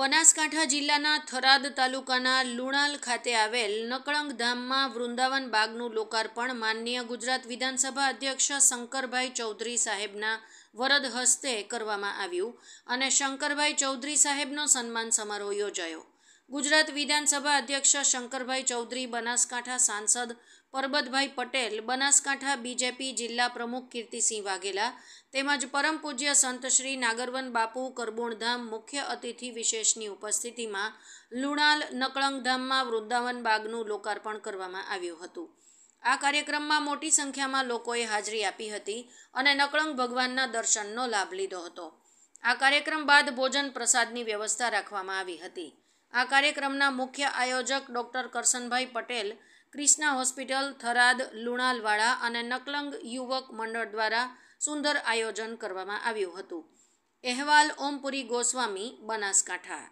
બનાસકાંઠા જિલ્લાના થરાદ તાલુકાના લુણાલ ખાતે આવેલ નકળંગ ધામમાં વૃંદાવન બાગનું લોકાર્પણ માનનીય ગુજરાત વિધાનસભા અધ્યક્ષ શંકરભાઈ ચૌધરી સાહેબના વરદ હસ્તે કરવામાં આવ્યું અને શંકરભાઈ ચૌધરી સાહેબનો સન્માન સમારોહ યોજાયો ગુજરાત વિધાનસભા અધ્યક્ષ શંકરભાઈ ચૌધરી બનાસકાંઠા સાંસદ પરબતભાઈ પટેલ બનાસકાંઠા બીજેપી જિલ્લા પ્રમુખ કીર્તિસિંહ વાઘેલા તેમજ પરમ પૂજ્ય સંત શ્રી નાગરવન બાપુ કરબુણધામ મુખ્ય અતિથિ વિશેષની ઉપસ્થિતિમાં લુણાલ નકળંગધામમાં વૃંદાવન બાગનું લોકાર્પણ કરવામાં આવ્યું હતું આ કાર્યક્રમમાં મોટી સંખ્યામાં લોકોએ હાજરી આપી હતી અને નકળંગ ભગવાનના દર્શનનો લાભ લીધો હતો આ કાર્યક્રમ બાદ ભોજન પ્રસાદની વ્યવસ્થા રાખવામાં આવી હતી આ કાર્યક્રમના મુખ્ય આયોજક ડૉક્ટર કરશનભાઈ પટેલ ક્રિષ્ના હોસ્પિટલ થરાદ લુણાલવાડા અને નકલંગ યુવક મંડળ દ્વારા સુંદર આયોજન કરવામાં આવ્યું હતું અહેવાલ ઓમપુરી ગોસ્વામી બનાસકાંઠા